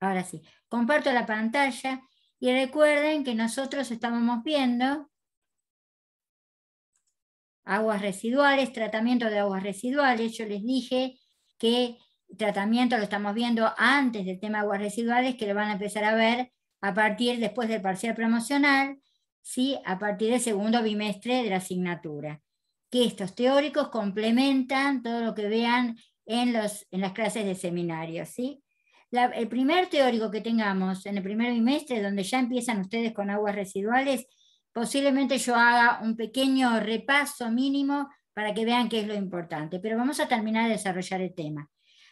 Ahora sí, comparto la pantalla y recuerden que nosotros estamos viendo aguas residuales, tratamiento de aguas residuales. Yo les dije que tratamiento lo estamos viendo antes del tema de aguas residuales, que lo van a empezar a ver a partir después del parcial promocional, ¿sí? a partir del segundo bimestre de la asignatura. Que estos teóricos complementan todo lo que vean en, en las clases de seminario. ¿sí? el primer teórico que tengamos en el primer bimestre, donde ya empiezan ustedes con aguas residuales, posiblemente yo haga un pequeño repaso mínimo para que vean qué es lo importante, pero vamos a terminar de desarrollar el tema.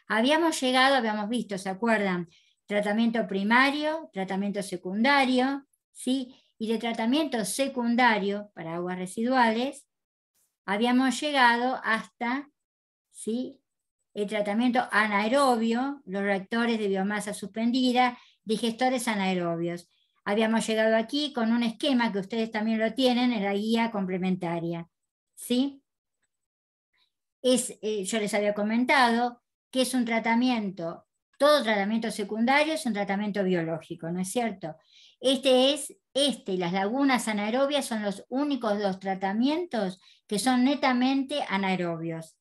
Habíamos llegado, habíamos visto, ¿se acuerdan? Tratamiento primario, tratamiento secundario, ¿sí? Y de tratamiento secundario para aguas residuales, habíamos llegado hasta ¿sí? el tratamiento anaerobio, los reactores de biomasa suspendida, digestores anaerobios. Habíamos llegado aquí con un esquema que ustedes también lo tienen en la guía complementaria. ¿sí? Es, eh, yo les había comentado que es un tratamiento, todo tratamiento secundario es un tratamiento biológico, ¿no es cierto? Este es, este y las lagunas anaerobias son los únicos dos tratamientos que son netamente anaerobios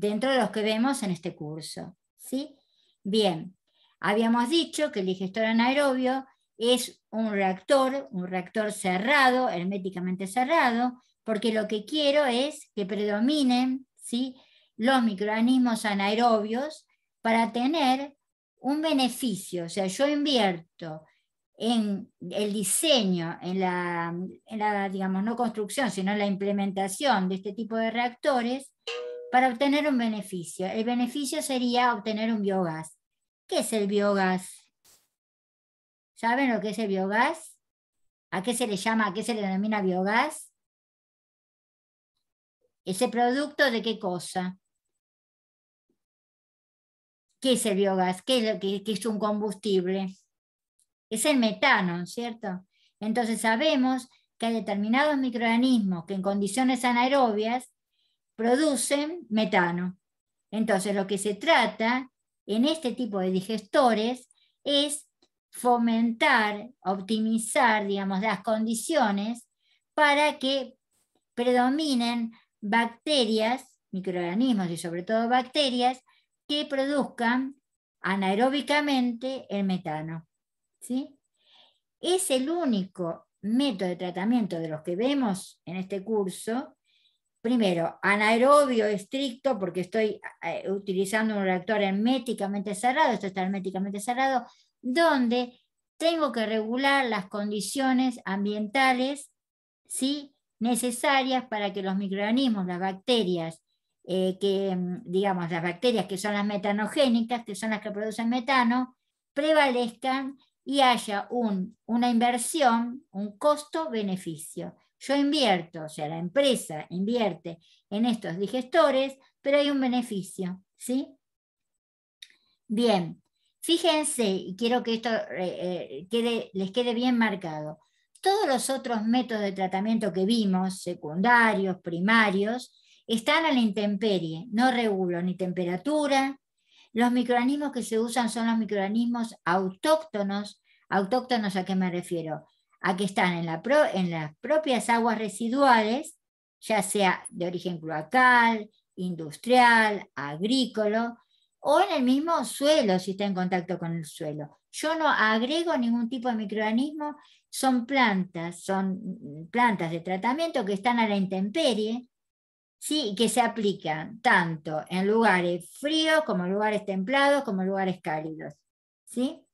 dentro de los que vemos en este curso. ¿sí? Bien, habíamos dicho que el digestor anaerobio es un reactor, un reactor cerrado, herméticamente cerrado, porque lo que quiero es que predominen ¿sí? los microorganismos anaerobios para tener un beneficio. O sea, yo invierto en el diseño, en la, en la digamos, no construcción, sino en la implementación de este tipo de reactores, para obtener un beneficio. El beneficio sería obtener un biogás. ¿Qué es el biogás? ¿Saben lo que es el biogás? ¿A qué se le llama, a qué se le denomina biogás? ¿Ese producto de qué cosa? ¿Qué es el biogás? ¿Qué es, que, es un combustible? Es el metano, ¿cierto? Entonces sabemos que hay determinados microorganismos que en condiciones anaerobias producen metano. Entonces, lo que se trata en este tipo de digestores es fomentar, optimizar, digamos, las condiciones para que predominen bacterias, microorganismos y sobre todo bacterias que produzcan anaeróbicamente el metano. ¿sí? Es el único método de tratamiento de los que vemos en este curso primero, anaerobio estricto, porque estoy eh, utilizando un reactor herméticamente cerrado, esto está herméticamente cerrado, donde tengo que regular las condiciones ambientales necesarias para que los microorganismos, las bacterias, eh, que, mm, digamos, las bacterias que son las metanogénicas, que son las que producen metano, prevalezcan y haya una inversión, un costo-beneficio. Yo invierto, o sea, la empresa invierte en estos digestores, pero hay un beneficio, ¿sí? Bien, fíjense, y quiero que esto eh, eh, les quede bien marcado, todos los otros métodos de tratamiento que vimos, secundarios, primarios, están a la intemperie, no regulo ni temperatura. Los microorganismos que se usan son los microorganismos autóctonos. ¿Autóctonos a qué me refiero? a que están en, las propias aguas residuales, ya sea de origen cloacal, industrial, agrícola, o en el mismo suelo, si está en contacto con el suelo. Yo no agrego ningún tipo de microorganismo, son plantas, son plantas de tratamiento que están a la intemperie, ¿sí? que se aplican tanto en lugares fríos como en lugares templados como en lugares cálidos. ¿sí?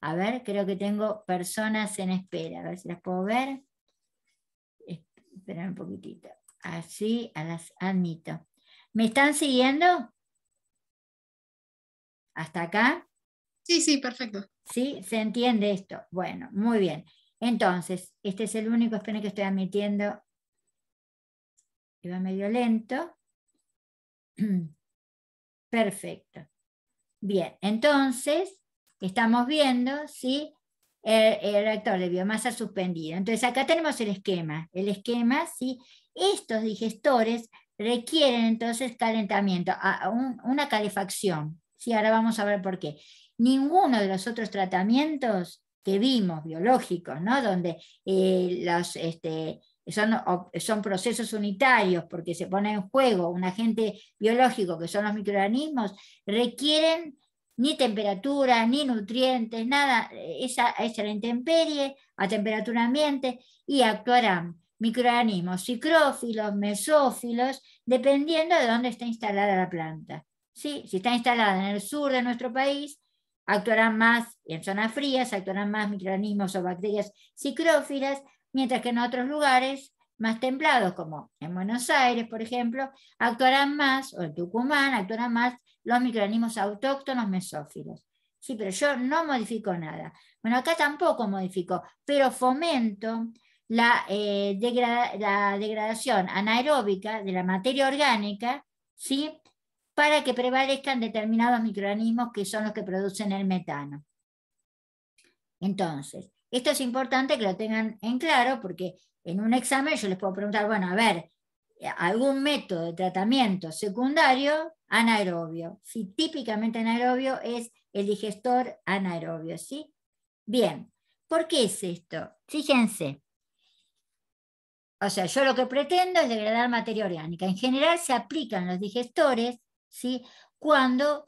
A ver, creo que tengo personas en espera. A ver si las puedo ver. Esperen un poquitito. Así a las admito. ¿Me están siguiendo? ¿Hasta acá? Sí, sí, perfecto. Sí, se entiende esto. Bueno, muy bien. Entonces, este es el único, esperen que estoy admitiendo. Iba medio lento. Perfecto. Bien, entonces, que estamos viendo, El, reactor de biomasa suspendido. Entonces acá tenemos el esquema. El esquema, Estos digestores requieren entonces calentamiento, a, una calefacción. Ahora vamos a ver por qué. Ninguno de los otros tratamientos que vimos, biológicos, donde eh, los, este, son, son, procesos unitarios porque se pone en juego un agente biológico que son los microorganismos, requieren ni temperatura, ni nutrientes, nada, esa es la intemperie, a temperatura ambiente, y actuarán microorganismos cicrófilos, mesófilos, dependiendo de dónde está instalada la planta. ¿Sí? Si está instalada en el sur de nuestro país, actuarán más en zonas frías, actuarán más microorganismos o bacterias cicrófilas, mientras que en otros lugares más templados, como en Buenos Aires, por ejemplo, actuarán más, o en Tucumán, actuarán más los microorganismos autóctonos mesófilos. Sí, pero yo no modifico nada. Bueno, acá tampoco modifico, pero fomento eh, la, degradación anaeróbica de la materia orgánica, ¿sí? para que prevalezcan determinados microorganismos que son los que producen el metano. Entonces, esto es importante que lo tengan en claro porque en un examen yo les puedo preguntar, bueno, a ver, eh, algún método de tratamiento secundario anaerobio. Si típicamente anaerobio es el digestor anaerobio, ¿sí? Bien, ¿por qué es esto? Fíjense. O sea, yo lo que pretendo es degradar materia orgánica. En general se aplican los digestores, ¿sí? Cuando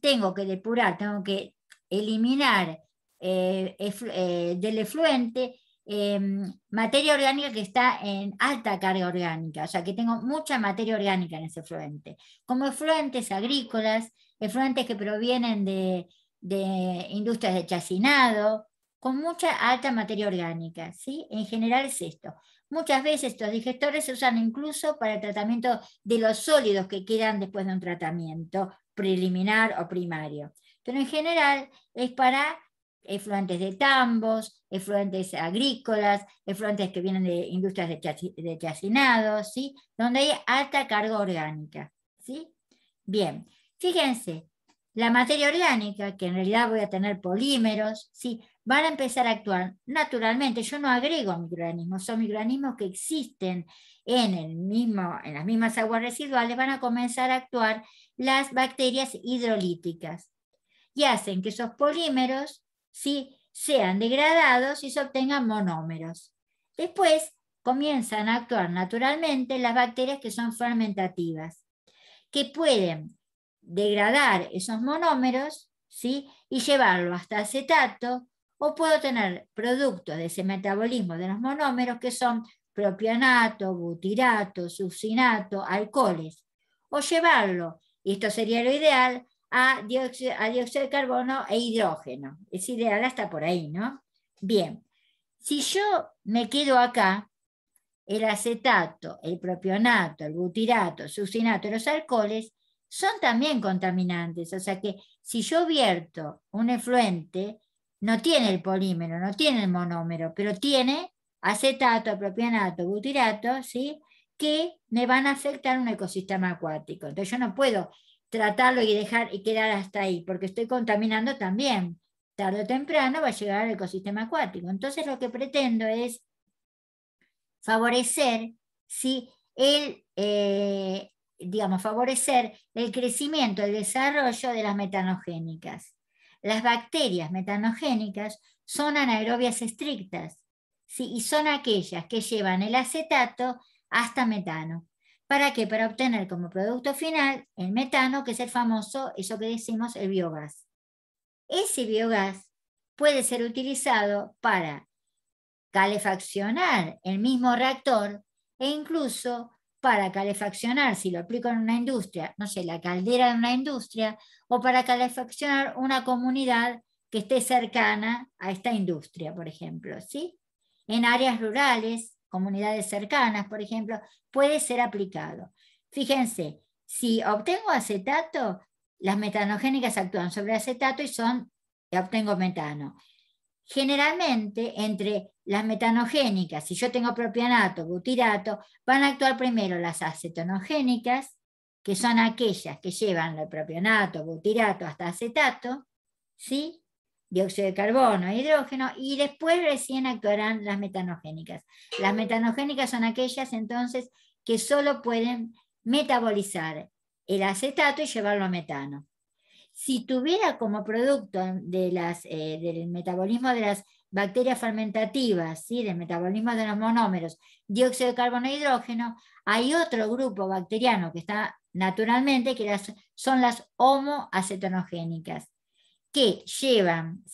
tengo que depurar, tengo que eliminar eh, eh, del efluente Em, materia orgánica que está en alta carga orgánica, o sea que tengo mucha materia orgánica en ese fluente, como efluentes agrícolas, efluentes que provienen de, de industrias de chacinado, con mucha alta materia orgánica. ¿sí? En general es esto. Muchas veces estos digestores se usan incluso para el tratamiento de los sólidos que quedan después de un tratamiento preliminar o primario. Pero en general es para efluentes de tambos, efluentes agrícolas, efluentes que vienen de industrias de, chacinados, donde hay alta carga orgánica. Bien, fíjense, la materia orgánica, que en realidad voy a tener polímeros, ¿sí? van a empezar a actuar naturalmente. Yo no agrego microorganismos, son microorganismos que existen en, el mismo, en las mismas aguas residuales, van a comenzar a actuar las bacterias hidrolíticas y hacen que esos polímeros sean degradados y se obtengan monómeros. Después comienzan a actuar naturalmente las bacterias que son fermentativas, que pueden degradar esos monómeros y llevarlo hasta acetato, o puedo tener productos de ese metabolismo de los monómeros que son propionato, butirato, succinato, alcoholes, o llevarlo, y esto sería lo ideal, a dióxido, de carbono e hidrógeno. Es ideal hasta por ahí, ¿no? Bien, si yo me quedo acá, el acetato, el propionato, el butirato, el sucinato, los alcoholes son también contaminantes. O sea que si yo vierto un efluente, no tiene el polímero, no tiene el monómero, pero tiene acetato, propionato, butirato, ¿sí? que me van a afectar un ecosistema acuático. Entonces yo no puedo tratarlo y dejar y quedar hasta ahí, porque estoy contaminando también. Tarde o temprano va a llegar al ecosistema acuático. Entonces lo que pretendo es favorecer el, eh, digamos, favorecer el crecimiento, el desarrollo de las metanogénicas. Las bacterias metanogénicas son anaerobias estrictas ¿sí? y son aquellas que llevan el acetato hasta metano. ¿Para qué? Para obtener como producto final el metano, que es el famoso, eso que decimos, el biogás. Ese biogás puede ser utilizado para calefaccionar el mismo reactor e incluso para calefaccionar, si lo aplico en una industria, no sé, la caldera de una industria, o para calefaccionar una comunidad que esté cercana a esta industria, por ejemplo, ¿sí? En áreas rurales, comunidades cercanas, por ejemplo, puede ser aplicado. Fíjense, si obtengo acetato, las metanogénicas actúan sobre acetato y son, obtengo metano. Generalmente, entre las metanogénicas, si yo tengo propionato, butirato, van a actuar primero las acetonogénicas, que son aquellas que llevan el propionato, butirato hasta acetato, ¿sí? dióxido de carbono, hidrógeno, y después recién actuarán las metanogénicas. Las metanogénicas son aquellas entonces que solo pueden metabolizar el acetato y llevarlo a metano. Si tuviera como producto de eh, del metabolismo de las bacterias fermentativas, ¿sí? del metabolismo de los monómeros, dióxido de carbono e hidrógeno, hay otro grupo bacteriano que está naturalmente, que las, son las homoacetonogénicas que llevan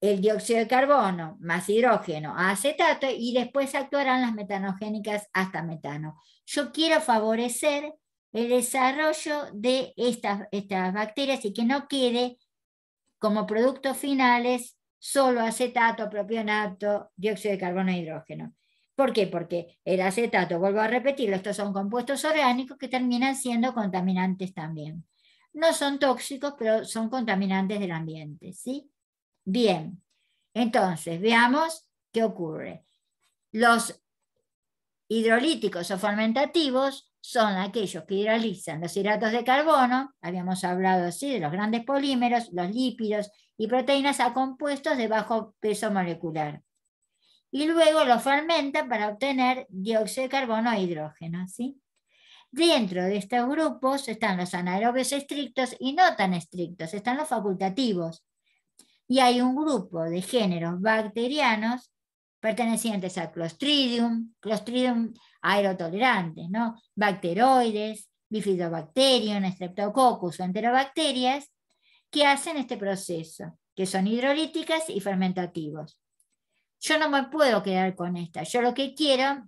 el dióxido de carbono más hidrógeno a acetato y después actuarán las metanogénicas hasta metano. Yo quiero favorecer el desarrollo de estas, estas bacterias y que no quede como productos finales solo acetato, propionato, dióxido de carbono e hidrógeno. ¿Por qué? Porque el acetato, vuelvo a repetirlo, estos son compuestos orgánicos que terminan siendo contaminantes también no son tóxicos, pero son contaminantes del ambiente, ¿sí? Bien, entonces veamos qué ocurre. Los hidrolíticos o fermentativos son aquellos que hidrolizan los hidratos de carbono, habíamos hablado así de los grandes polímeros, los lípidos y proteínas a compuestos de bajo peso molecular. Y luego los fermentan para obtener dióxido de carbono e hidrógeno, ¿sí? Dentro de estos grupos están los anaerobios estrictos y no tan estrictos, están los facultativos. Y hay un grupo de géneros bacterianos pertenecientes a Clostridium, Clostridium aerotolerante, ¿no? Bacteroides, Bifidobacterium, Streptococcus o enterobacterias, que hacen este proceso, que son hidrolíticas y fermentativos. Yo no me puedo quedar con esta. Yo lo que quiero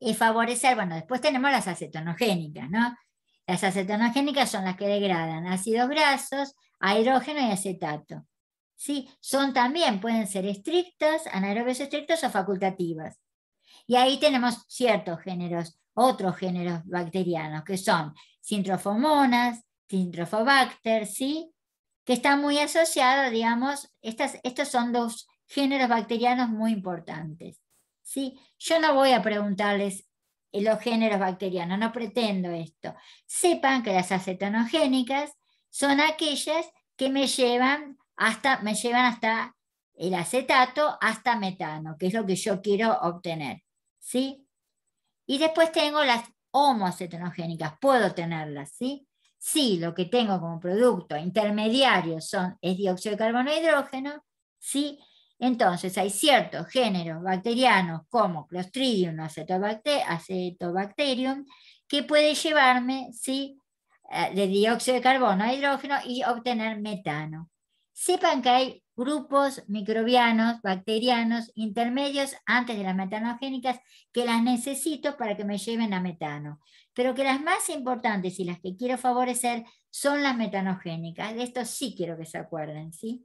es favorecer, bueno, después tenemos las acetonogénicas, ¿no? Las acetonogénicas son las que degradan ácidos grasos, aerógeno y acetato. ¿sí? Son también, pueden ser estrictas, anaerobios estrictos o facultativas. Y ahí tenemos ciertos géneros, otros géneros bacterianos, que son sintrofomonas, sintrofobacter, ¿sí? que están muy asociados, digamos, estos son dos géneros bacterianos muy importantes. Yo no voy a preguntarles eh, los géneros bacterianos, no pretendo esto. Sepan que las acetanogénicas son aquellas que me llevan hasta, me llevan hasta el acetato, hasta metano, que es lo que yo quiero obtener. ¿sí? Y después tengo las homocetonogénicas, puedo tenerlas, ¿sí? Sí, lo que tengo como producto intermediario son, es dióxido de carbono e hidrógeno, ¿sí? Entonces, hay ciertos géneros bacterianos como Clostridium acetobacterium que puede llevarme eh, de dióxido de carbono a hidrógeno y obtener metano. Sepan que hay grupos microbianos, bacterianos, intermedios antes de las metanogénicas que las necesito para que me lleven a metano, pero que las más importantes y las que quiero favorecer son las metanogénicas. De esto sí quiero que se acuerden, ¿sí?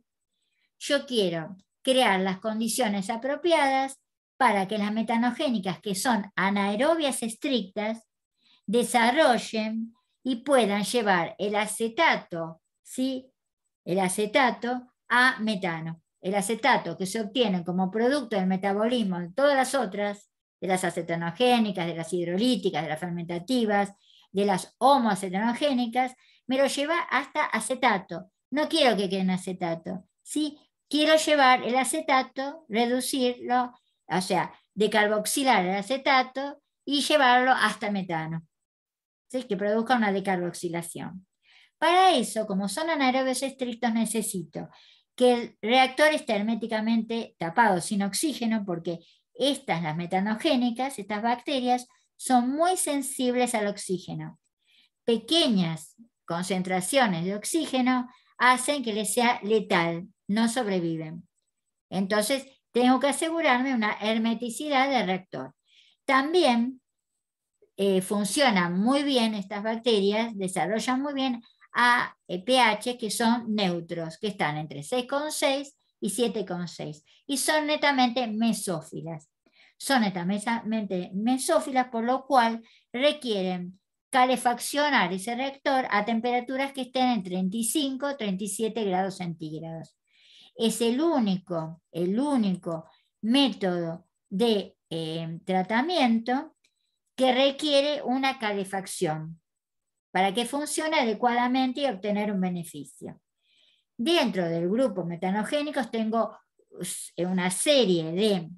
Yo quiero crear las condiciones apropiadas para que las metanogénicas, que son anaerobias estrictas, desarrollen y puedan llevar el acetato, ¿sí? el acetato a metano. El acetato que se obtiene como producto del metabolismo de todas las otras, de las acetanogénicas, de las hidrolíticas, de las fermentativas, de las homoacetanogénicas, me lo lleva hasta acetato. No quiero que quede en acetato. ¿sí? quiero llevar el acetato, reducirlo, o sea, decarboxilar el acetato y llevarlo hasta metano, que produzca una decarboxilación. Para eso, como son anaerobios estrictos, necesito que el reactor esté herméticamente tapado, sin oxígeno, porque estas, las metanogénicas, estas bacterias, son muy sensibles al oxígeno. Pequeñas concentraciones de oxígeno hacen que le sea letal no sobreviven. Entonces, tengo que asegurarme una hermeticidad del reactor. También eh, funcionan muy bien estas bacterias, desarrollan muy bien a eh, pH que son neutros, que están entre 6,6 y 7,6, y son netamente mesófilas. Son netamente mesófilas, por lo cual requieren calefaccionar ese reactor a temperaturas que estén en 35, 37 grados centígrados es el único, el único método de em, tratamiento que requiere una calefacción para que funcione adecuadamente y obtener un beneficio. Dentro del grupo metanogénicos tengo eh, una serie de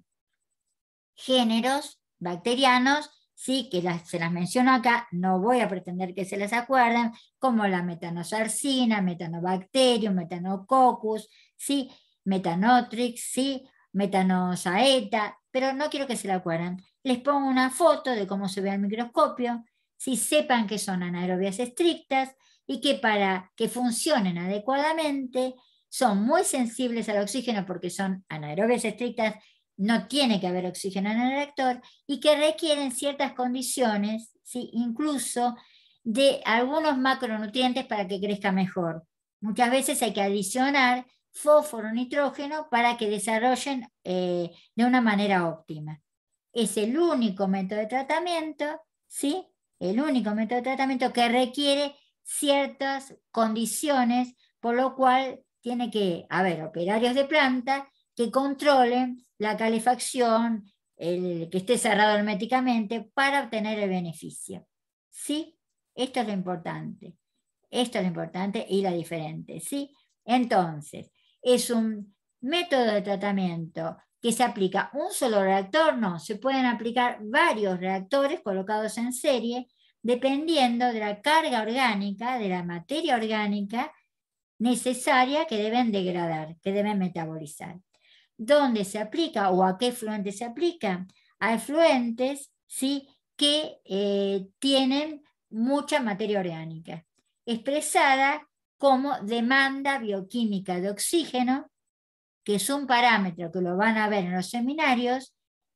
géneros bacterianos, sí, que se las menciono acá, no voy a pretender que se las acuerden, como la metanosarcina, metanobacterium, metanococcus, ¿sí? Metanotrix, ¿sí? Metanosaeta, pero no quiero que se la acuerden. Les pongo una foto de cómo se ve al microscopio, si sepan que son anaerobias estrictas y que para que funcionen adecuadamente son muy sensibles al oxígeno porque son anaerobias estrictas, no tiene que haber oxígeno en el reactor y que requieren ciertas condiciones, ¿sí? incluso de algunos macronutrientes para que crezca mejor. Muchas veces hay que adicionar fósforo, nitrógeno para que desarrollen eh, de una manera óptima. Es el único método de tratamiento, ¿sí? El único método de tratamiento que requiere ciertas condiciones, por lo cual tiene que haber operarios de planta que controlen la calefacción, que esté cerrado herméticamente para obtener el beneficio. ¿Sí? Esto es lo importante. Esto es lo importante y la diferente, ¿sí? Entonces, es un método de tratamiento que se aplica un solo reactor, no, se pueden aplicar varios reactores colocados en serie dependiendo de la carga orgánica, de la materia orgánica necesaria que deben degradar, que deben metabolizar. ¿Dónde se aplica o a qué efluente se aplica? A efluentes ¿sí? que eh, tienen mucha materia orgánica, expresada como demanda bioquímica de oxígeno, que es un parámetro que lo van a ver en los seminarios,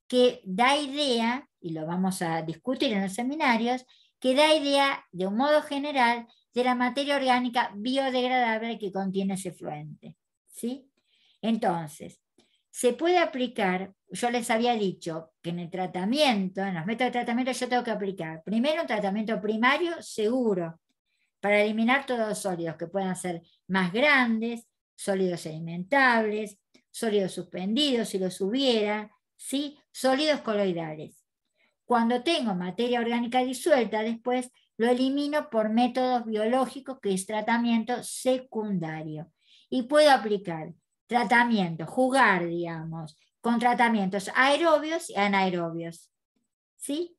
que da idea, y lo vamos a discutir en los seminarios, que da idea de un modo general de la materia orgánica biodegradable que contiene ese fluente. ¿sí? Entonces, se puede aplicar, yo les había dicho que en el tratamiento, en los métodos de tratamiento yo tengo que aplicar primero un tratamiento primario seguro, para eliminar todos los sólidos que puedan ser más grandes, sólidos sedimentables, sólidos suspendidos si los hubiera, ¿sí? sólidos coloidales. Cuando tengo materia orgánica disuelta después, lo elimino por métodos biológicos que es tratamiento secundario. Y puedo aplicar tratamiento, jugar, digamos, con tratamientos aerobios y anaerobios. ¿Sí?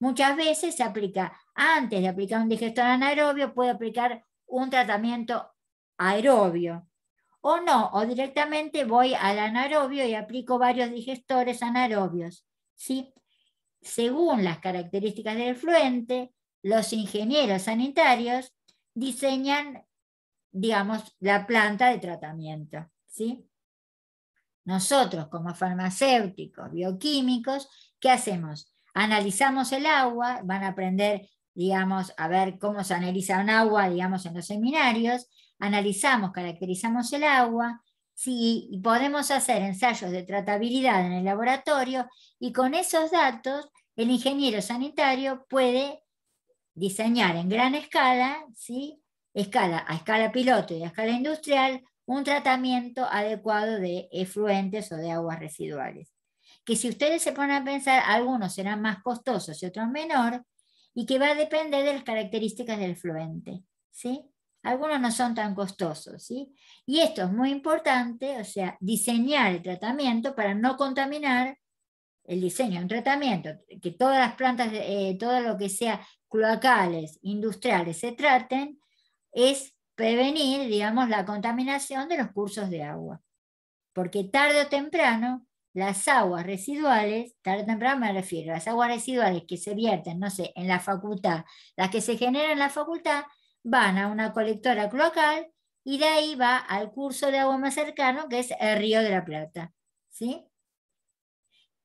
Muchas veces se aplica, antes de aplicar un digestor anaerobio, puede aplicar un tratamiento aerobio. O no, o directamente voy al anaerobio y aplico varios digestores anaerobios. Según las características del fluente, los ingenieros sanitarios diseñan, digamos, la planta de tratamiento. Nosotros, como farmacéuticos, bioquímicos, ¿qué hacemos? Analizamos el agua, van a aprender, digamos, a ver cómo se analiza un agua, digamos, en los seminarios. Analizamos, caracterizamos el agua, si podemos hacer ensayos de tratabilidad en el laboratorio y con esos datos el ingeniero sanitario puede diseñar en gran escala, ¿sí? escala, a escala piloto y a escala industrial, un tratamiento adecuado de efluentes o de aguas residuales que si ustedes se ponen a pensar, algunos serán más costosos y otros menor, y que va a depender de las características del fluente. ¿sí? Algunos no son tan costosos. ¿sí? Y esto es muy importante, o sea, diseñar el tratamiento para no contaminar el diseño, un tratamiento, que todas las plantas, eh, todo lo que sea cloacales, industriales, se traten, es prevenir, digamos, la contaminación de los cursos de agua. Porque tarde o temprano las aguas residuales, tarde o temprano me refiero, las aguas residuales que se vierten, no sé, en la facultad, las que se generan en la facultad, van a una colectora cloacal y de ahí va al curso de agua más cercano, que es el Río de la Plata. ¿sí?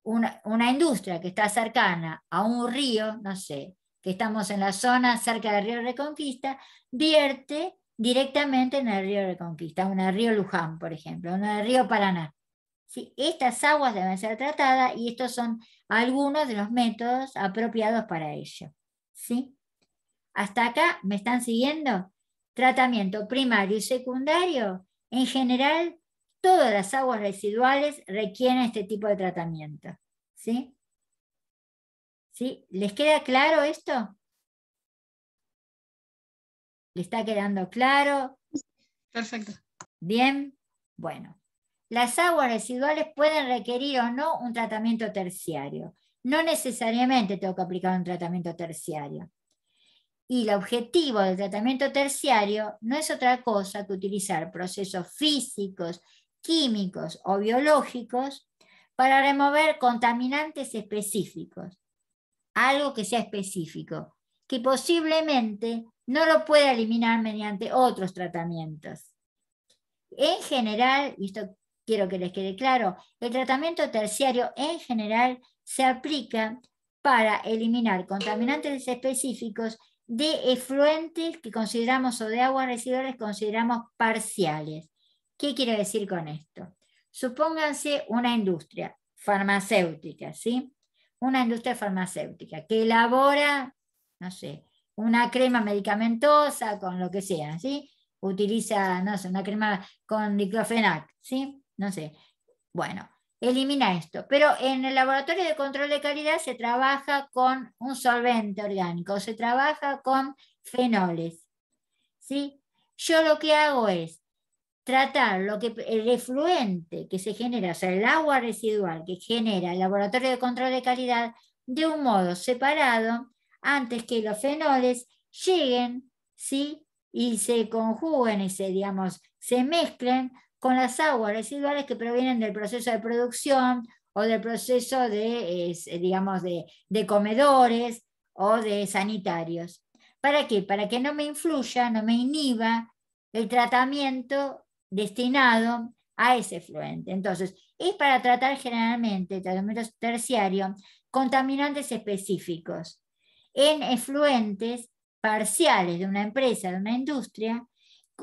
Una, una industria que está cercana a un río, no sé, que estamos en la zona cerca del río Reconquista, vierte directamente en el río Reconquista, un río Luján, por ejemplo, en el río Paraná. Estas aguas deben ser tratadas y estos son algunos de los métodos apropiados para ello. ¿sí? Hasta acá me están siguiendo. Tratamiento primario y secundario. En general, todas las aguas residuales requieren este tipo de tratamiento. ¿sí? ¿Les queda claro esto? ¿Le está quedando claro? Perfecto. Bien, bueno las aguas residuales pueden requerir o no un tratamiento terciario. No necesariamente tengo que aplicar un tratamiento terciario. Y el objetivo del tratamiento terciario no es otra cosa que utilizar procesos físicos, químicos o biológicos para remover contaminantes específicos. Algo que sea específico, que posiblemente no lo pueda eliminar mediante otros tratamientos. En general, y esto quiero que les quede claro, el tratamiento terciario en general se aplica para eliminar contaminantes específicos de efluentes que consideramos o de aguas residuales consideramos parciales. ¿Qué quiero decir con esto? Supónganse una industria farmacéutica, ¿sí? Una industria farmacéutica que elabora, no sé, una crema medicamentosa con lo que sea, ¿sí? Utiliza, no sé, una crema con diclofenac, ¿sí? no sé. Bueno, elimina esto. Pero en el laboratorio de control de calidad se trabaja con un solvente orgánico, se trabaja con fenoles. ¿sí? Yo lo que hago es tratar lo que, el efluente que se genera, o sea, el agua residual que genera el laboratorio de control de calidad, de un modo separado, antes que los fenoles lleguen ¿sí? y se conjuguen y se, se mezclen con las aguas residuales que provienen del proceso de producción o del proceso de, digamos, de, comedores o de sanitarios. ¿Para qué? Para que no me influya, no me inhiba el tratamiento destinado a ese fluente. Entonces, es para tratar generalmente, tratamiento terciario, contaminantes específicos en efluentes parciales de una empresa, de una industria,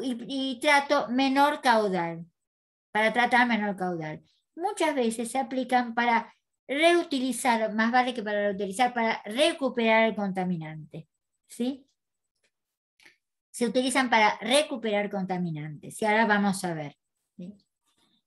y, trato menor caudal, para tratar menor caudal. Muchas veces se aplican para reutilizar, más vale que para reutilizar, para recuperar el contaminante. Se utilizan para recuperar contaminantes y ahora vamos a ver.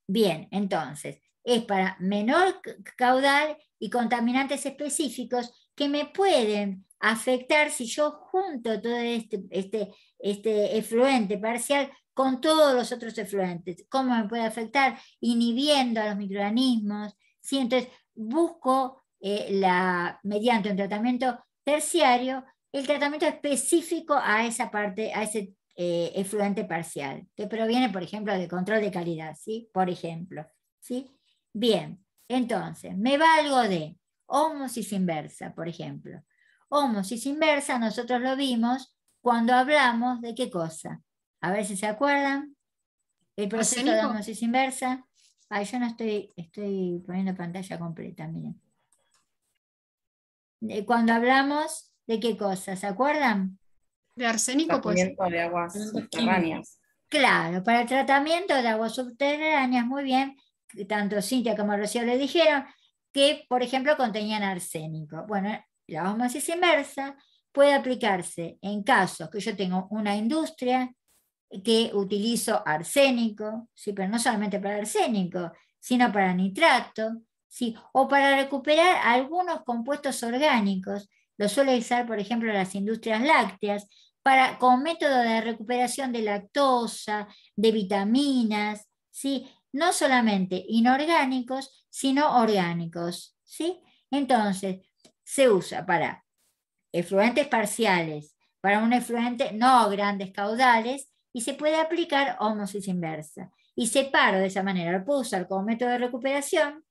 Bien, entonces, es para menor caudal y contaminantes específicos que me pueden afectar si yo junto todo este, este, este, efluente parcial con todos los otros efluentes? ¿Cómo me puede afectar? Inhibiendo a los microorganismos. ¿sí? Entonces, busco eh, la, mediante un tratamiento terciario el tratamiento específico a esa parte, a ese eh, efluente parcial, que proviene, por ejemplo, del control de calidad, ¿sí? Por ejemplo, ¿sí? Bien, entonces, me valgo de homosis inversa, por ejemplo. Homosis inversa, nosotros lo vimos cuando hablamos de qué cosa. A ver si se acuerdan. El ah, proceso de homosis inversa. Ay, yo no estoy, estoy poniendo pantalla completa, miren. Cuando hablamos de qué cosa, ¿se acuerdan? De arsénico, pues. de aguas mm, subterráneas. Claro, para el tratamiento de aguas subterráneas, muy bien, tanto Cintia como Rocío le dijeron que, por ejemplo, contenían arsénico. Bueno, la osmosis inversa puede aplicarse en casos que yo tengo una industria que utilizo arsénico, ¿sí? pero no solamente para arsénico, sino para nitrato, ¿sí? o para recuperar algunos compuestos orgánicos. Lo suele usar, por ejemplo, las industrias lácteas, para, con método de recuperación de lactosa, de vitaminas, ¿sí? no solamente inorgánicos, sino orgánicos. ¿sí? Entonces, se usa para efluentes parciales, para un efluente no grandes caudales y se puede aplicar ómosis inversa. Y separo de esa manera, lo puedo usar como método de recuperación,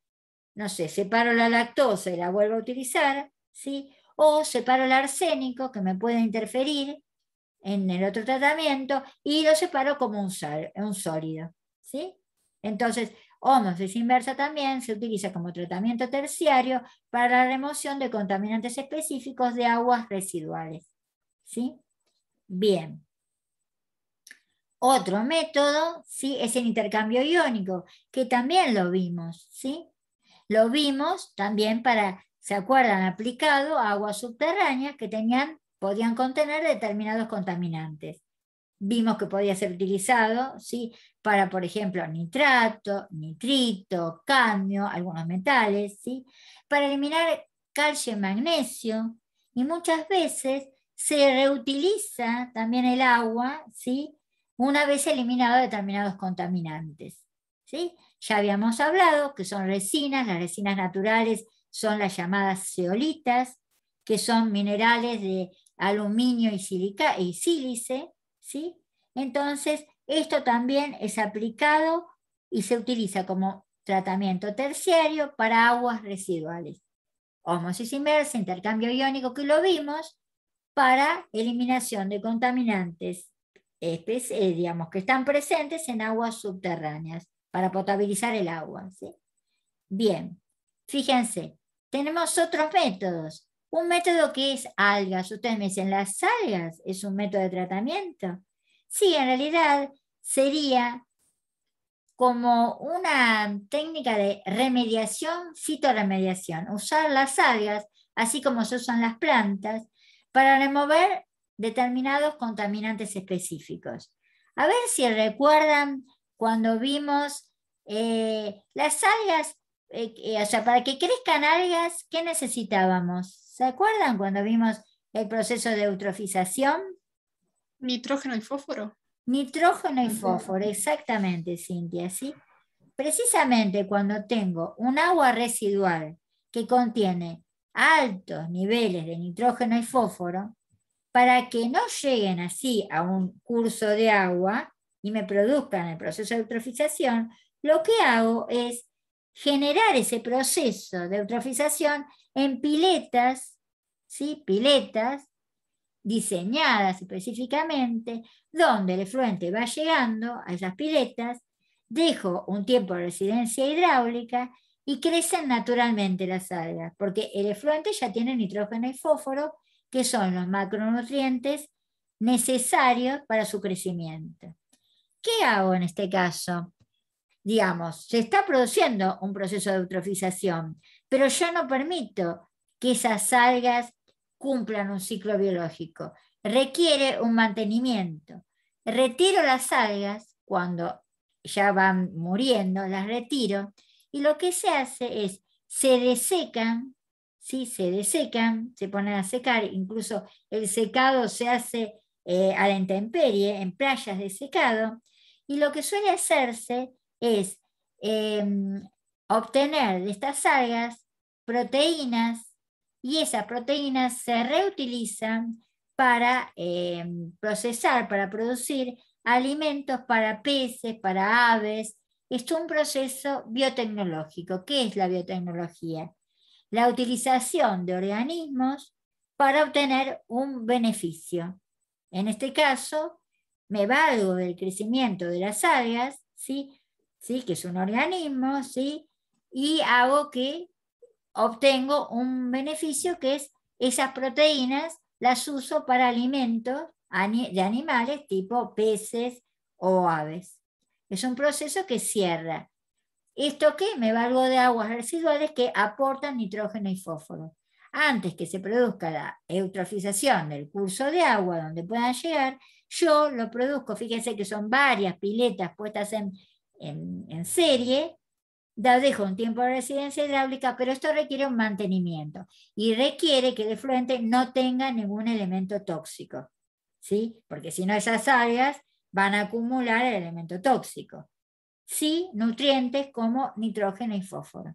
no sé, separo la lactosa y la vuelvo a utilizar, ¿sí? o separo el arsénico que me puede interferir en el otro tratamiento y lo separo como un, un sólido. ¿sí? Entonces, es inversa también se utiliza como tratamiento terciario para la remoción de contaminantes específicos de aguas residuales. Bien. Otro método ¿sí? es el intercambio iónico, que también lo vimos. ¿sí? Lo vimos también para, ¿se acuerdan? Aplicado a aguas subterráneas que tenían, podían contener determinados contaminantes. Vimos que podía ser utilizado ¿sí? para, por ejemplo, nitrato, nitrito, cadmio, algunos metales, ¿sí? para eliminar calcio y magnesio, y muchas veces se reutiliza también el agua, ¿sí? una vez eliminado determinados contaminantes. ¿sí? Ya habíamos hablado que son resinas, las resinas naturales son las llamadas zeolitas, que son minerales de aluminio y, y sílice. ¿sí? Entonces, esto también es aplicado y se utiliza como tratamiento terciario para aguas residuales. Osmosis inversa, intercambio iónico que lo vimos, para eliminación de contaminantes, eh, digamos, que están presentes en aguas subterráneas, para potabilizar el agua. Bien, fíjense, tenemos otros métodos. Un método que es algas. Ustedes me dicen, ¿las algas es un método de tratamiento? Sí, en realidad sería como una técnica de remediación, fitoremediación, usar las algas, así como se usan las plantas, para remover determinados contaminantes específicos. A ver si recuerdan cuando vimos eh, las algas, eh, o sea, para que crezcan algas, ¿qué necesitábamos? ¿Se acuerdan cuando vimos el proceso de eutrofización? Nitrógeno y fósforo. Nitrógeno y fósforo, exactamente, Cintia, Precisamente cuando tengo un agua residual que contiene altos niveles de nitrógeno y fósforo, para que no lleguen así a un curso de agua y me produzcan el proceso de eutrofización, lo que hago es generar ese proceso de eutrofización en piletas, ¿sí? piletas diseñadas específicamente donde el efluente va llegando a esas piletas, dejo un tiempo de residencia hidráulica y crecen naturalmente las algas, porque el efluente ya tiene nitrógeno y fósforo, que son los macronutrientes necesarios para su crecimiento. ¿Qué hago en este caso? Digamos, se está produciendo un proceso de eutrofización, pero yo no permito que esas algas cumplan un ciclo biológico. Requiere un mantenimiento. Retiro las algas cuando ya van muriendo, las retiro y lo que se hace es se desecan, se desecan, se ponen a secar, incluso el secado se hace eh, a la intemperie, en playas de secado, y lo que suele hacerse es em, obtener de estas algas proteínas y esas proteínas se reutilizan para eh, procesar, para producir alimentos para peces, para aves. Es un proceso biotecnológico. ¿Qué es la biotecnología? La utilización de organismos para obtener un beneficio. En este caso, me valgo del crecimiento de las algas, ¿sí? ¿Sí? que es un organismo, ¿sí? y hago que obtengo un beneficio que es esas proteínas las uso para alimentos de animales tipo peces o aves. Es un proceso que cierra. ¿Esto qué? Me valgo de aguas residuales que aportan nitrógeno y fósforo. Antes que se produzca la eutrofización del curso de agua donde puedan llegar, yo lo produzco. Fíjense que son varias piletas puestas en, en serie da un tiempo de residencia hidráulica, pero esto requiere un mantenimiento y requiere que el efluente no tenga ningún elemento tóxico, ¿sí? Porque si no, esas áreas van a acumular el elemento tóxico. Sí, nutrientes como nitrógeno y fósforo.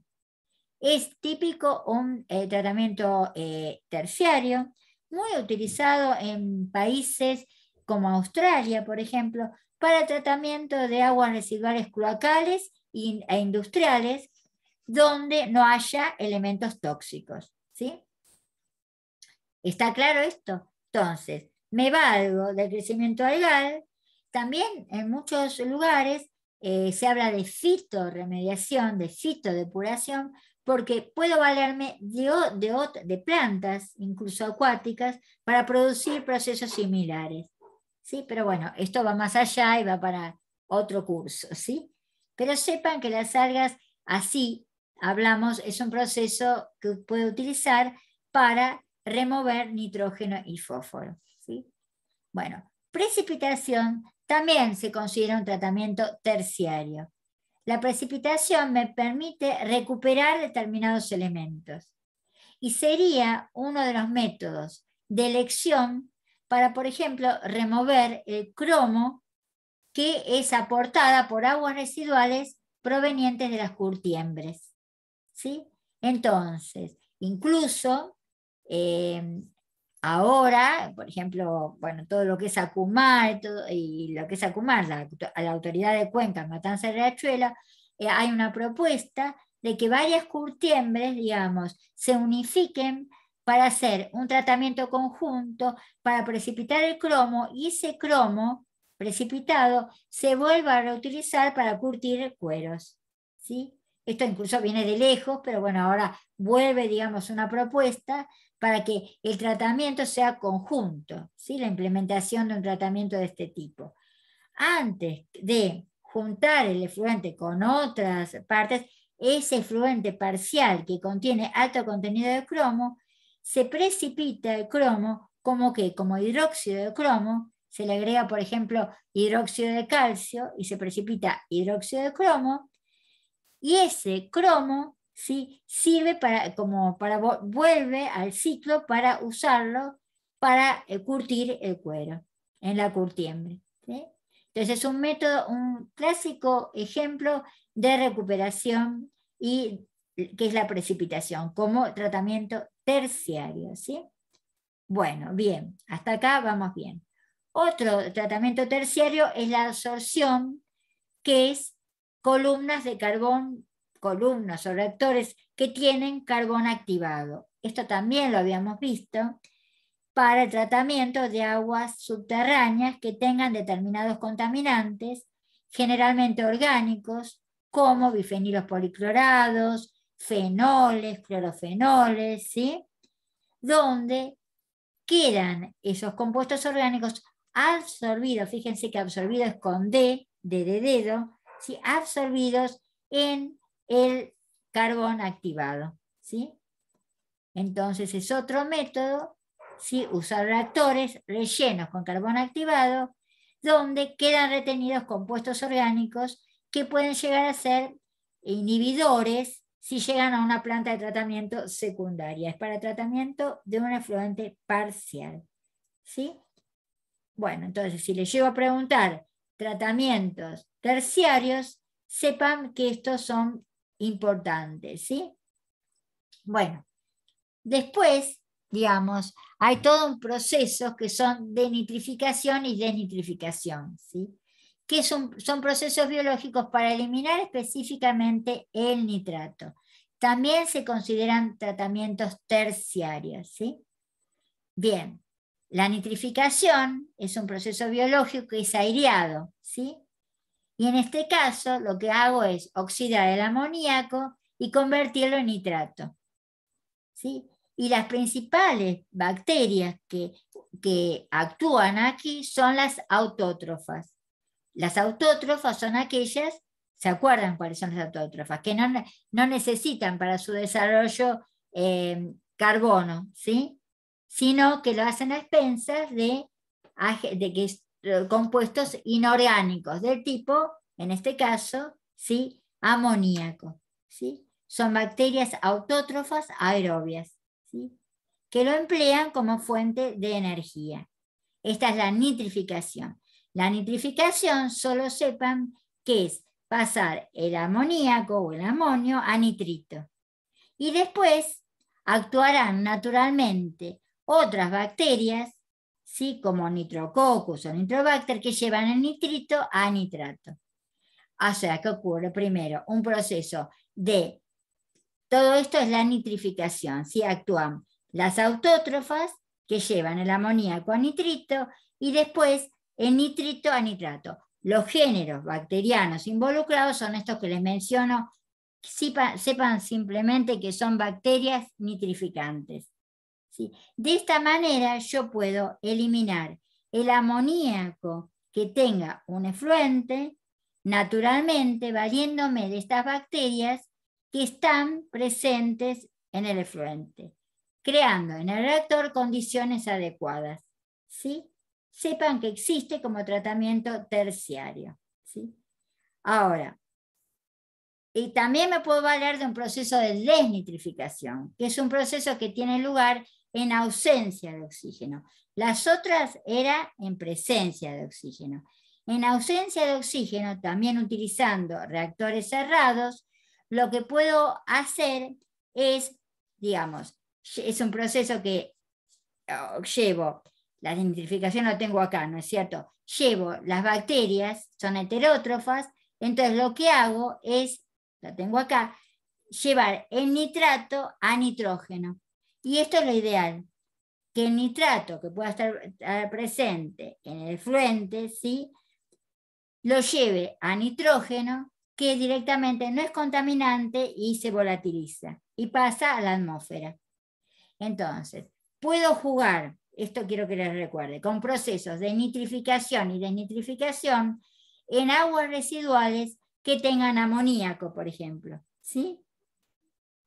Es típico un eh, tratamiento eh, terciario, muy utilizado en países como Australia, por ejemplo, para tratamiento de aguas residuales cloacales e industriales donde no haya elementos tóxicos. ¿sí? ¿Está claro esto? Entonces, me valgo del crecimiento algal. También en muchos lugares eh, se habla de fitoremediación, de depuración, porque puedo valerme de, de, de, plantas, incluso acuáticas, para producir procesos similares. ¿sí? Pero bueno, esto va más allá y va para otro curso. ¿sí? Pero sepan que las algas, así hablamos, es un proceso que puede utilizar para remover nitrógeno y fósforo. Bueno, precipitación también se considera un tratamiento terciario. La precipitación me permite recuperar determinados elementos y sería uno de los métodos de elección para, por ejemplo, remover el cromo que es aportada por aguas residuales provenientes de las curtiembres. ¿sí? Entonces, incluso eh, ahora, por ejemplo, bueno, todo lo que es Acumar y lo que es Acumar, la, la autoridad de Cuenca, Matanza de Riachuela, eh, hay una propuesta de que varias curtiembres, digamos, se unifiquen para hacer un tratamiento conjunto para precipitar el cromo y ese cromo precipitado se vuelva a reutilizar para curtir cueros. ¿sí? Esto incluso viene de lejos, pero bueno, ahora vuelve, digamos, una propuesta para que el tratamiento sea conjunto, ¿sí? la implementación de un tratamiento de este tipo. Antes de juntar el efluente con otras partes, ese efluente parcial que contiene alto contenido de cromo, se precipita el cromo como que como hidróxido de cromo se le agrega, por ejemplo, hidróxido de calcio y se precipita hidróxido de cromo, y ese cromo ¿sí? sirve para, como para, vuelve al ciclo para usarlo para eh, curtir el cuero en la curtiembre. Entonces es un método, un clásico ejemplo de recuperación y que es la precipitación como tratamiento terciario. ¿sí? Bueno, bien, hasta acá vamos bien. Otro tratamiento terciario es la absorción, que es columnas de carbón, columnas o reactores que tienen carbón activado. Esto también lo habíamos visto para el tratamiento de aguas subterráneas que tengan determinados contaminantes, generalmente orgánicos, como bifenilos policlorados, fenoles, clorofenoles, ¿sí? Donde quedan esos compuestos orgánicos absorbidos, fíjense que absorbidos con D, D de dedo, absorbidos en el carbón activado. Entonces es otro método, ¿sí? usar reactores rellenos con carbón activado, donde quedan retenidos compuestos orgánicos que pueden llegar a ser inhibidores si llegan a una planta de tratamiento secundaria. Es para tratamiento de un efluente parcial. ¿sí? Bueno, entonces si les llego a preguntar tratamientos terciarios, sepan que estos son importantes, ¿sí? Bueno, después, digamos, hay todo un proceso que son denitrificación y desnitrificación, ¿sí? que son, son procesos biológicos para eliminar específicamente el nitrato. También se consideran tratamientos terciarios. ¿sí? Bien, la nitrificación es un proceso biológico que es aireado, ¿sí? Y en este caso lo que hago es oxidar el amoníaco y convertirlo en nitrato. ¿sí? Y las principales bacterias que, actúan aquí son las autótrofas. Las autótrofas son aquellas, ¿se acuerdan cuáles son las autótrofas? Que no, necesitan para su desarrollo eh, carbono, ¿sí? sino que lo hacen a expensas de, eh, compuestos inorgánicos del tipo, en este caso, ¿sí? amoníaco. Son bacterias autótrofas aerobias, que lo emplean como fuente de energía. Esta es la nitrificación. La nitrificación, solo sepan que es pasar el amoníaco o el amonio a nitrito. Y después actuarán naturalmente otras bacterias, ¿sí? como nitrococcus o nitrobacter, que llevan el nitrito a nitrato. O sea, ¿qué ocurre? Primero, un proceso de... Todo esto es la nitrificación, si actúan las autótrofas que llevan el amoníaco a nitrito y después el nitrito a nitrato. Los géneros bacterianos involucrados son estos que les menciono. Sepan simplemente que son bacterias nitrificantes. De esta manera yo puedo eliminar el amoníaco que tenga un efluente, naturalmente valiéndome de estas bacterias que están presentes en el efluente, creando en el reactor condiciones adecuadas. ¿sí? Sepan que existe como tratamiento terciario. ¿sí? Ahora, y también me puedo valer de un proceso de desnitrificación, que es un proceso que tiene lugar en ausencia de oxígeno. Las otras era en presencia de oxígeno. En ausencia de oxígeno, también utilizando reactores cerrados, lo que puedo hacer es, digamos, es un proceso que oh, llevo, la nitrificación lo tengo acá, ¿no es cierto? Llevo las bacterias, son heterótrofas, entonces lo que hago es, la tengo acá, llevar el nitrato a nitrógeno. Y esto es lo ideal, que el nitrato que pueda estar presente en el fluente, ¿sí? lo lleve a nitrógeno que directamente no es contaminante y se volatiliza y pasa a la atmósfera. Entonces, puedo jugar, esto quiero que les recuerde, con procesos de nitrificación y desnitrificación en aguas residuales que tengan amoníaco, por ejemplo, ¿sí?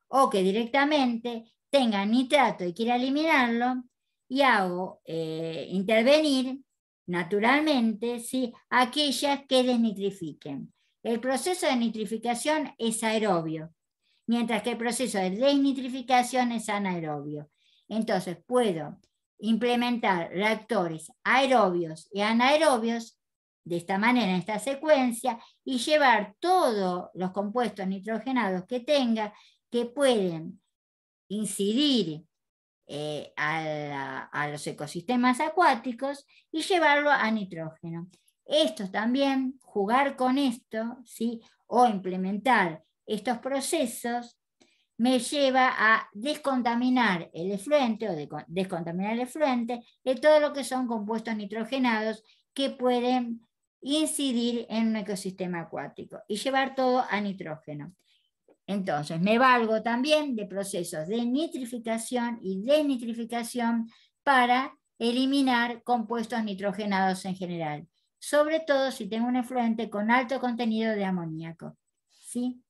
O que directamente tenga nitrato y quiera eliminarlo, y hago eh, intervenir naturalmente aquellas que desnitrifiquen. El proceso de nitrificación es aerobio, mientras que el proceso de desnitrificación es anaerobio. Entonces puedo implementar reactores aerobios y anaerobios de esta manera, en esta secuencia, y llevar todos los compuestos nitrogenados que tenga que pueden incidir eh, a, los ecosistemas acuáticos y llevarlo a nitrógeno. Esto también, jugar con esto ¿sí? o implementar estos procesos me lleva a descontaminar el efluente o descontaminar el efluente de todo lo que son compuestos nitrogenados que pueden incidir en un ecosistema acuático y llevar todo a nitrógeno. Entonces, me valgo también de procesos de nitrificación y denitrificación para eliminar compuestos nitrogenados en general, sobre todo si tengo un efluente con alto contenido de amoníaco. ¿sí?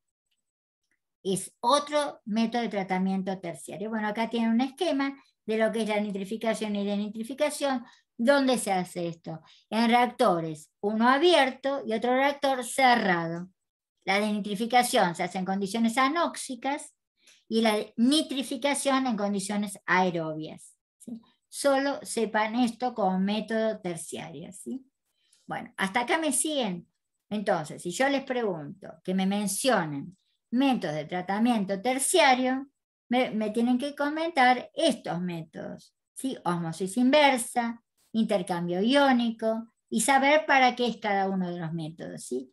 Es otro método de tratamiento terciario. Bueno, acá tiene un esquema de lo que es la nitrificación y denitrificación. ¿Dónde se hace esto? En reactores, uno abierto y otro reactor cerrado. La denitrificación se hace en condiciones anóxicas y la nitrificación en condiciones aerobias. Solo sepan esto como método terciario. ¿sí? Bueno, hasta acá me siguen. Entonces, si yo les pregunto que me mencionen métodos de tratamiento terciario, me, tienen que comentar estos métodos. ¿sí? Osmosis inversa, intercambio iónico y saber para qué es cada uno de los métodos. ¿sí?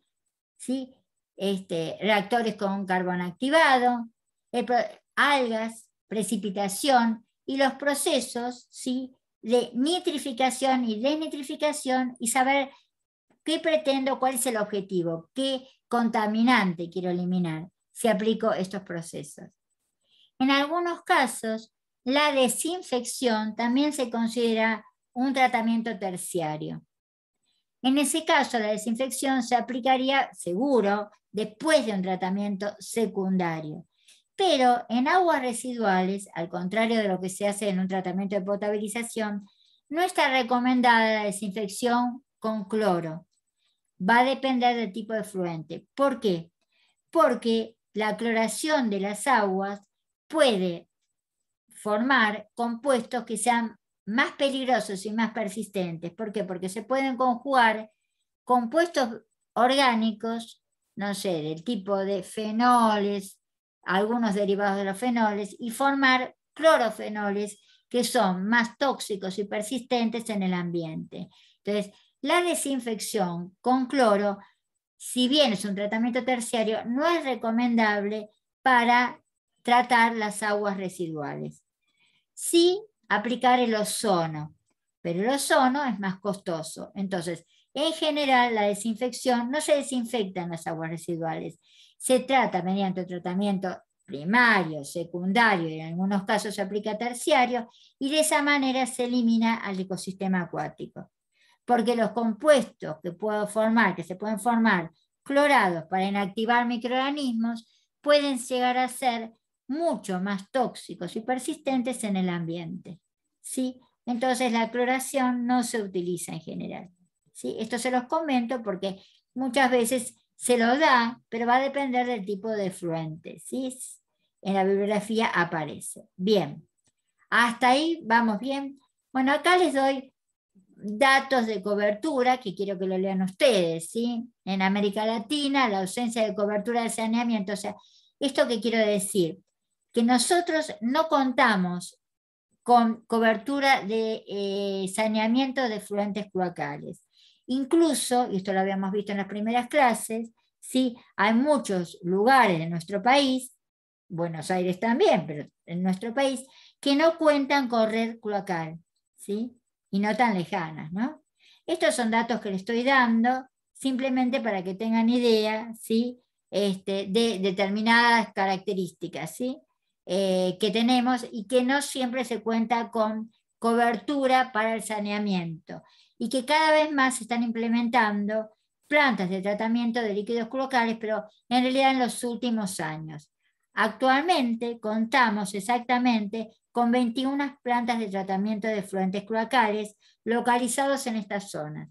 ¿Sí? Este, reactores con carbón activado, algas, precipitación y los procesos de nitrificación y desnitrificación y saber qué pretendo, cuál es el objetivo, qué contaminante quiero eliminar si aplico estos procesos. En algunos casos, la desinfección también se considera un tratamiento terciario. En ese caso, la desinfección se aplicaría seguro después de un tratamiento secundario. Pero en aguas residuales, al contrario de lo que se hace en un tratamiento de potabilización, no está recomendada la desinfección con cloro. Va a depender del tipo de fluente. ¿Por qué? Porque la cloración de las aguas puede formar compuestos que sean más peligrosos y más persistentes. ¿Por qué? Porque se pueden conjugar compuestos orgánicos no sé, del tipo de fenoles, algunos derivados de los fenoles, y formar clorofenoles que son más tóxicos y persistentes en el ambiente. Entonces, la desinfección con cloro, si bien es un tratamiento terciario, no es recomendable para tratar las aguas residuales. Sí, aplicar el ozono, pero el ozono es más costoso. Entonces, en general, la desinfección no se desinfecta en las aguas residuales. Se trata mediante tratamiento primario, secundario y en algunos casos se aplica terciario y de esa manera se elimina al ecosistema acuático. Porque los compuestos que puedo formar, que se pueden formar clorados para inactivar microorganismos, pueden llegar a ser mucho más tóxicos y persistentes en el ambiente. ¿sí? Entonces la cloración no se utiliza en general. Esto se los comento porque muchas veces se lo da, pero va a depender del tipo de fluente. ¿sí? En la bibliografía aparece. Bien, hasta ahí vamos bien. Bueno, acá les doy datos de cobertura, que quiero que lo lean ustedes, ¿sí? En América Latina, la ausencia de cobertura de saneamiento. O sea, ¿esto que quiero decir? Que nosotros no contamos con cobertura de eh, saneamiento de fluentes cloacales. Incluso, y esto lo habíamos visto en las primeras clases, ¿sí? hay muchos lugares en nuestro país, Buenos Aires también, pero en nuestro país, que no cuentan con red cloacal, ¿sí? y no tan lejanas. Estos son datos que le estoy dando simplemente para que tengan idea Este, de determinadas características eh, que tenemos y que no siempre se cuenta con cobertura para el saneamiento y que cada vez más se están implementando plantas de tratamiento de líquidos cloacales, pero en realidad en los últimos años. Actualmente contamos exactamente con 21 plantas de tratamiento de fluentes cloacales localizados en esta zona.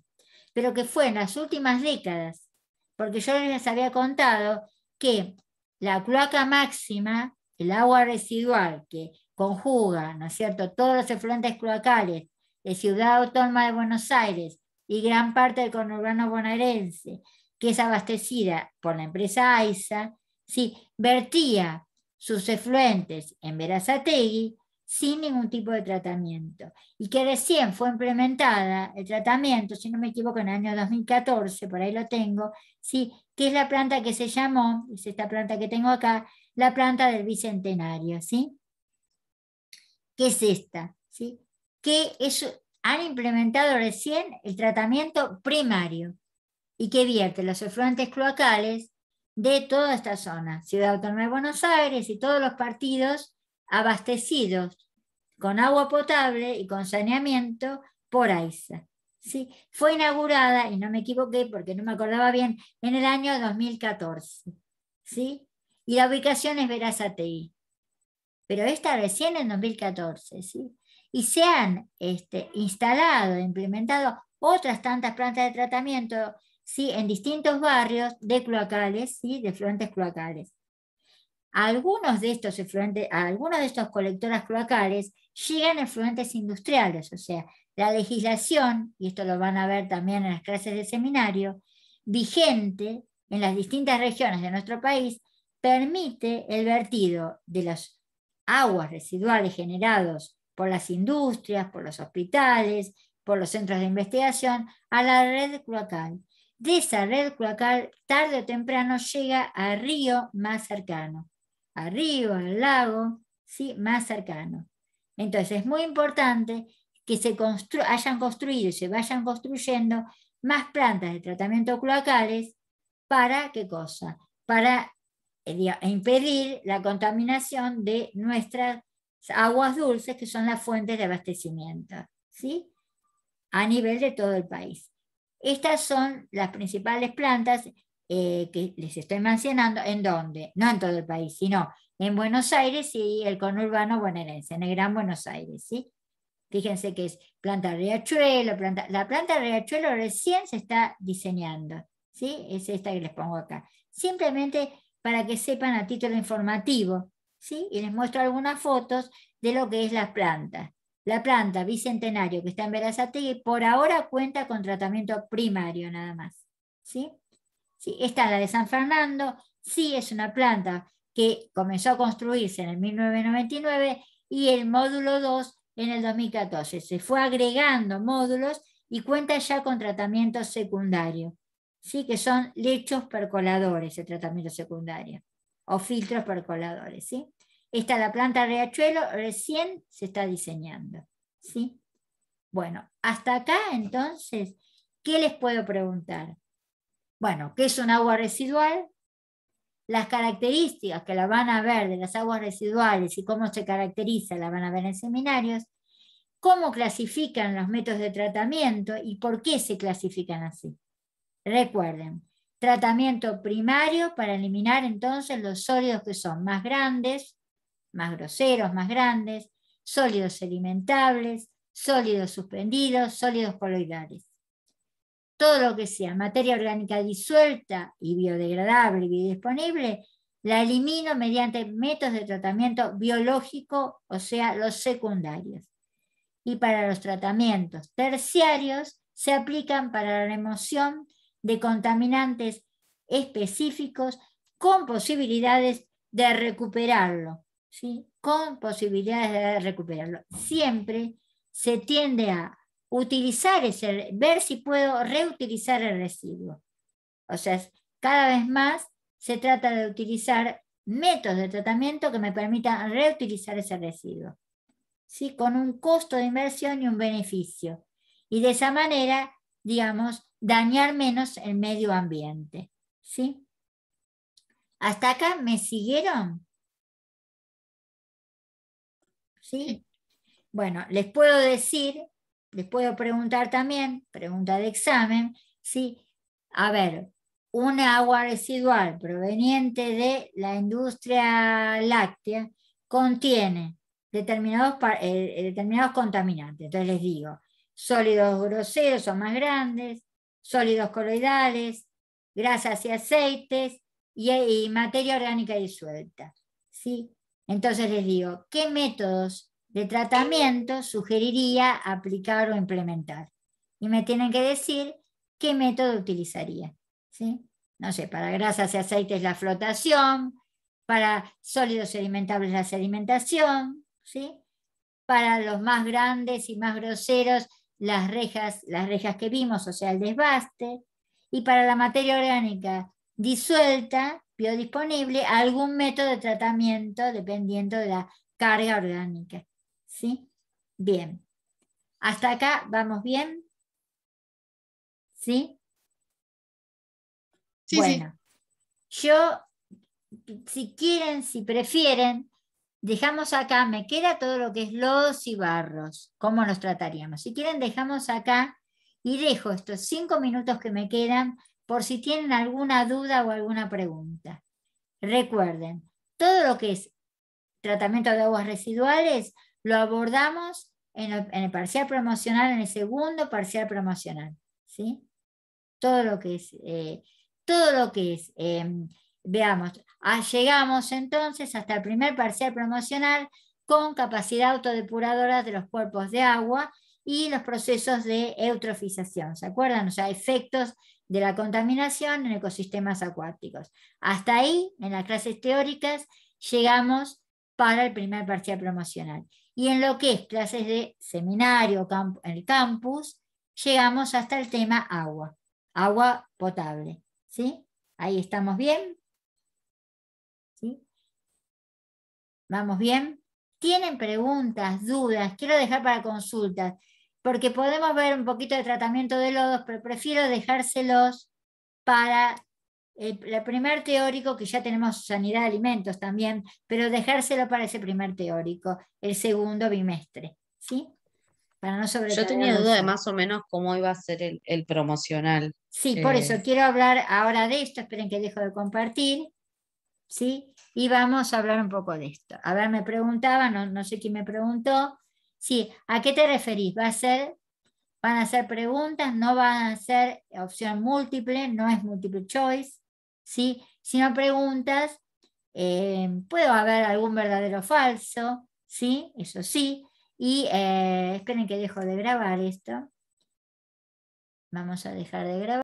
pero que fue en las últimas décadas, porque yo les había contado que la cloaca máxima, el agua residual que conjuga, ¿no es cierto?, todos los efluentes cloacales de Ciudad Autónoma de Buenos Aires y gran parte del conurbano bonaerense, que es abastecida por la empresa AISA, sí, vertía sus efluentes en Verazategui sin ningún tipo de tratamiento y que recién fue implementada el tratamiento, si no me equivoco, en el año 2014, por ahí lo tengo, ¿sí? que es la planta que se llamó, es esta planta que tengo acá, la planta del Bicentenario, ¿sí? ¿Qué es esta? ¿sí? que han implementado recién el tratamiento primario y que vierte los efluentes cloacales de toda esta zona, Ciudad Autónoma de Buenos Aires y todos los partidos abastecidos con agua potable y con saneamiento por AISA. ¿sí? Fue inaugurada, y no me equivoqué porque no me acordaba bien, en el año 2014. ¿sí? Y la ubicación es Verazateí Pero esta recién en 2014. ¿sí? y se han este, instalado, implementado otras tantas plantas de tratamiento ¿sí? en distintos barrios de cloacales, ¿sí? de fluentes cloacales. Algunos de, estos algunos de estos colectoras cloacales llegan a fluentes industriales, o sea, la legislación, y esto lo van a ver también en las clases de seminario, vigente en las distintas regiones de nuestro país, permite el vertido de las aguas residuales generados por las industrias, por los hospitales, por los centros de investigación, a la red cloacal. De esa red cloacal, tarde o temprano, llega al río más cercano, al río, al lago, ¿sí? más cercano. Entonces, es muy importante que se hayan construido y se vayan construyendo más plantas de tratamiento cloacales para qué cosa? Para eh, impedir la contaminación de nuestras aguas dulces, que son las fuentes de abastecimiento, ¿sí? A nivel de todo el país. Estas son las principales plantas eh, que les estoy mencionando, ¿en dónde? No en todo el país, sino en Buenos Aires y el conurbano bonaerense, en el Gran Buenos Aires, ¿sí? Fíjense que es planta riachuelo, planta, la planta riachuelo recién se está diseñando, ¿sí? Es esta que les pongo acá. Simplemente para que sepan a título informativo, y les muestro algunas fotos de lo que es la planta La planta Bicentenario que está en Verazategui por ahora cuenta con tratamiento primario nada más. ¿sí? ¿Sí? Esta es la de San Fernando, sí es una planta que comenzó a construirse en el 1999 y el módulo 2 en el 2014. Se fue agregando módulos y cuenta ya con tratamiento secundario, ¿sí? que son lechos percoladores, el tratamiento secundario o filtros percoladores. ¿sí? Esta la planta Riachuelo recién se está diseñando. Bueno, hasta acá entonces, ¿qué les puedo preguntar? Bueno, ¿qué es un agua residual? Las características que la van a ver de las aguas residuales y cómo se caracteriza, la van a ver en seminarios. Cómo clasifican los métodos de tratamiento y por qué se clasifican así. Recuerden, Tratamiento primario para eliminar entonces los sólidos que son más grandes, más groseros, más grandes, sólidos alimentables, sólidos suspendidos, sólidos coloidales. Todo lo que sea materia orgánica disuelta y biodegradable y disponible, la elimino mediante métodos de tratamiento biológico, o sea, los secundarios. Y para los tratamientos terciarios se aplican para la remoción de contaminantes específicos con posibilidades de recuperarlo, ¿sí? con posibilidades de recuperarlo. Siempre se tiende a utilizar ese, ver si puedo reutilizar el residuo. O sea, cada vez más se trata de utilizar métodos de tratamiento que me permitan reutilizar ese residuo, ¿sí? con un costo de inversión y un beneficio. Y de esa manera, digamos, dañar menos el medio ambiente. ¿Sí? ¿Hasta acá me siguieron? ¿Sí? Bueno, les puedo decir, les puedo preguntar también, pregunta de examen, ¿sí? A ver, un agua residual proveniente de la industria láctea contiene determinados, eh, determinados contaminantes. Entonces les digo, sólidos groseros o más grandes, sólidos coloidales, grasas y aceites y, materia orgánica disuelta. ¿sí? Entonces les digo, ¿qué métodos de tratamiento sugeriría aplicar o implementar? Y me tienen que decir qué método utilizaría. ¿sí? No sé, para grasas y aceites la flotación, para sólidos sedimentables la sedimentación, ¿sí? para los más grandes y más groseros las rejas, las rejas que vimos, o sea, el desbaste, y para la materia orgánica disuelta, biodisponible, algún método de tratamiento dependiendo de la carga orgánica. ¿Sí? Bien. ¿Hasta acá vamos bien? ¿Sí? bueno, yo, si quieren, si prefieren, Dejamos acá, me queda todo lo que es lodos y barros, cómo los trataríamos. Si quieren, dejamos acá y dejo estos cinco minutos que me quedan por si tienen alguna duda o alguna pregunta. Recuerden, todo lo que es tratamiento de aguas residuales lo abordamos en el, parcial promocional, en el segundo parcial promocional. ¿sí? Todo lo que es, eh, todo lo que es em, Veamos, ah, llegamos entonces hasta el primer parcial promocional con capacidad autodepuradora de los cuerpos de agua y los procesos de eutrofización, ¿se acuerdan? O sea, efectos de la contaminación en ecosistemas acuáticos. Hasta ahí, en las clases teóricas, llegamos para el primer parcial promocional. Y en lo que es clases de seminario, el campus, llegamos hasta el tema agua, agua potable. ¿sí? Ahí estamos bien. ¿Vamos bien? ¿Tienen preguntas, dudas? Quiero dejar para consultas, porque podemos ver un poquito de tratamiento de lodos, pero prefiero dejárselos para eh, el, primer teórico, que ya tenemos sanidad de alimentos también, pero dejárselo para ese primer teórico, el segundo bimestre. ¿Sí? Para no Yo tenía duda de más o menos cómo iba a ser el, promocional. Sí, por eh. eso quiero hablar ahora de esto, esperen que dejo de compartir, ¿sí? Y vamos a hablar un poco de esto. A ver, me preguntaba, no, sé quién me preguntó, sí, ¿a qué te referís? ¿Va a ser, ¿Van a ser preguntas? ¿No van a ser opción múltiple? ¿No es multiple choice? ¿sí? Sino preguntas, eh, puedo haber algún verdadero o falso, ¿sí? Eso sí. Y eh, esperen que dejo de grabar esto. Vamos a dejar de grabar.